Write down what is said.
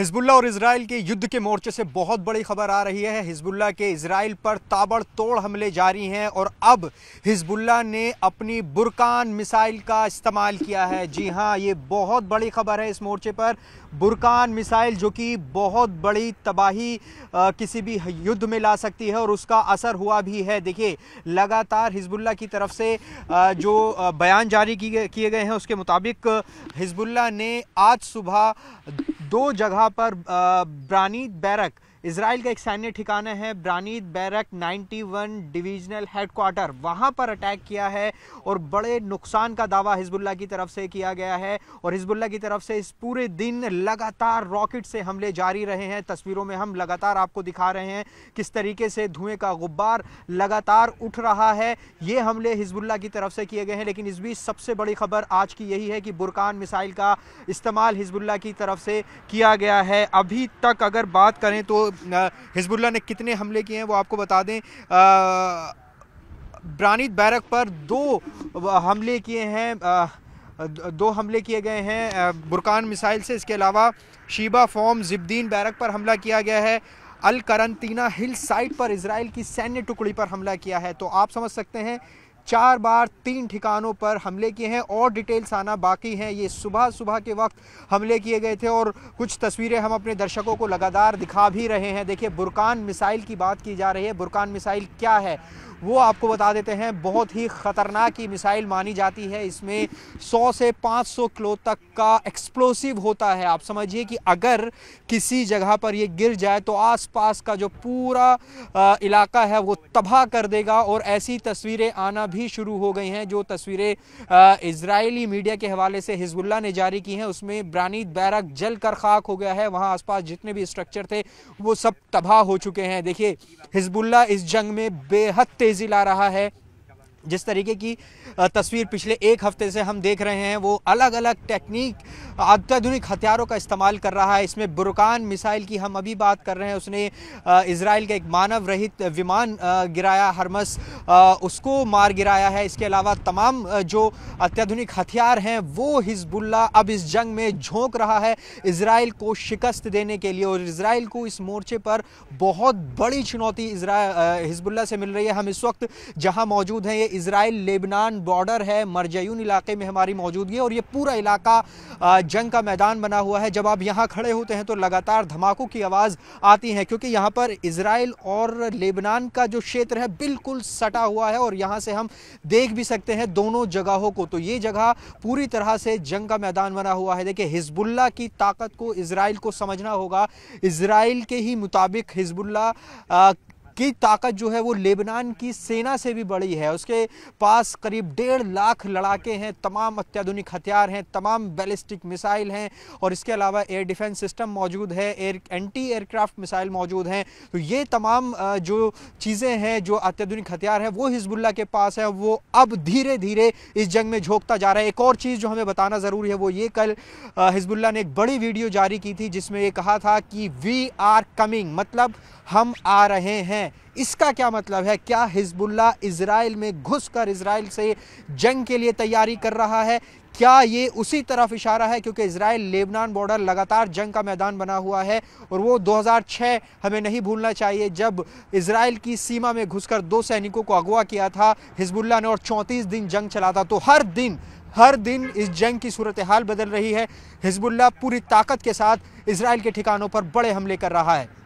Hezbollah और Israel के युद्ध के मोर्चे से बहुत बड़ी खबर आ रही है हिजबुल्ला के इसराइल पर ताबड़तोड़ हमले जारी हैं और अब हिजबुल्ला ने अपनी बुरकान मिसाइल का इस्तेमाल किया है जी हाँ ये बहुत बड़ी खबर है इस मोर्चे पर बुरकान मिसाइल जो कि बहुत बड़ी तबाही आ, किसी भी युद्ध में ला सकती है और उसका असर हुआ भी है देखिए लगातार हिजबुल्ला की तरफ से आ, जो बयान जारी किए गए हैं उसके मुताबिक हिजबुल्ला ने आज सुबह दो जगह पर ब्रानी बैरक इसराइल का एक सैन्य ठिकाना है ब्रानीद बैरक 91 डिवीजनल हेडक्वार्टर वहाँ पर अटैक किया है और बड़े नुकसान का दावा हिजबुल्ला की तरफ से किया गया है और हिजबुल्ला की तरफ से इस पूरे दिन लगातार रॉकेट से हमले जारी रहे हैं तस्वीरों में हम लगातार आपको दिखा रहे हैं किस तरीके से धुएं का गुब्बार लगातार उठ रहा है ये हमले हिजबुल्ला की तरफ से किए गए हैं लेकिन इस बीच सबसे बड़ी खबर आज की यही है कि बुरकान मिसाइल का इस्तेमाल हिजबुल्ला की तरफ से किया गया है अभी तक अगर बात करें तो हिजबुल्ला ने कितने हमले किए हैं वो आपको बता दें ब्रानीत बैरक पर दो हमले किए हैं दो हमले किए गए हैं बुरकान मिसाइल से इसके अलावा शीबा फॉर्म जिब्दीन बैरक पर हमला किया गया है अल करंतीना हिल साइट पर इसराइल की सैन्य टुकड़ी पर हमला किया है तो आप समझ सकते हैं चार बार तीन ठिकानों पर हमले किए हैं और डिटेल्स आना बाकी हैं ये सुबह सुबह के वक्त हमले किए गए थे और कुछ तस्वीरें हम अपने दर्शकों को लगातार दिखा भी रहे हैं देखिए बुरकान मिसाइल की बात की जा रही है बुरकान मिसाइल क्या है वो आपको बता देते हैं बहुत ही ख़तरनाक ही मिसाइल मानी जाती है इसमें 100 से 500 किलो तक का एक्सप्लोसिव होता है आप समझिए कि अगर किसी जगह पर ये गिर जाए तो आसपास का जो पूरा आ, इलाका है वो तबाह कर देगा और ऐसी तस्वीरें आना भी भी शुरू हो गई हैं जो तस्वीरें इसराइली मीडिया के हवाले से हिजबुल्ला ने जारी की हैं उसमें ब्रानी बैरक जल कर खाक हो गया है वहाँ आसपास जितने भी स्ट्रक्चर थे वो सब तबाह हो चुके हैं देखिए हिजबुल्ला इस जंग में बेहद तेज़ी ला रहा है जिस तरीके की तस्वीर पिछले एक हफ्ते से हम देख रहे हैं वो अलग अलग टेक्निक अत्याधुनिक हथियारों का इस्तेमाल कर रहा है इसमें बुरकान मिसाइल की हम अभी बात कर रहे हैं उसने इसराइल का एक मानव रहित विमान गिराया हरमस उसको मार गिराया है इसके अलावा तमाम जो अत्याधुनिक हथियार हैं वो हिजबुल्ला अब इस जंग में झोंक रहा है इसराइल को शिकस्त देने के लिए और इसराइल को इस मोर्चे पर बहुत बड़ी चुनौती इसरा हिजबुल्ला से मिल रही है हम इस वक्त जहाँ मौजूद हैं ये इसराइल लेबनान बॉर्डर है मरजयून इलाके में हमारी मौजूदगी है और ये पूरा इलाका जंग का मैदान बना हुआ है जब आप यहाँ खड़े होते हैं तो लगातार धमाकों की आवाज़ आती है क्योंकि यहाँ पर इसराइल और लेबनान का जो क्षेत्र है बिल्कुल सटा हुआ है और यहाँ से हम देख भी सकते हैं दोनों जगहों को तो ये जगह पूरी तरह से जंग का मैदान बना हुआ है देखिए हिजबुल्ला की ताकत को इसराइल को समझना होगा इसराइल के ही मुताबिक हिजबुल्ला की ताकत जो है वो लेबनान की सेना से भी बड़ी है उसके पास करीब डेढ़ लाख लड़ाके हैं तमाम अत्याधुनिक हथियार हैं तमाम बैलिस्टिक मिसाइल हैं और इसके अलावा एयर डिफेंस सिस्टम मौजूद है एयर एंटी एयरक्राफ्ट मिसाइल मौजूद हैं तो ये तमाम जो चीज़ें हैं जो अत्याधुनिक हथियार हैं वो हिजबुल्ला के पास है वो अब धीरे धीरे इस जंग में झोंकता जा रहा है एक और चीज़ जो हमें बताना ज़रूरी है वो ये कल हिजबुल्ला ने एक बड़ी वीडियो जारी की थी जिसमें ये कहा था कि वी आर कमिंग मतलब हम आ रहे हैं इसका क्या मतलब है क्या हिजबुल्ला इसराइल में घुसकर इसराइल से जंग के लिए तैयारी कर रहा है क्या ये उसी तरफ इशारा है क्योंकि इसराइल लेबनान बॉर्डर लगातार जंग का मैदान बना हुआ है और वो 2006 हमें नहीं भूलना चाहिए जब इसराइल की सीमा में घुसकर दो सैनिकों को अगवा किया था हिजबुल्ला ने और 34 दिन जंग चला था तो हर दिन हर दिन इस जंग की सूरत हाल बदल रही है हिजबुल्ला पूरी ताकत के साथ इसराइल के ठिकानों पर बड़े हमले कर रहा है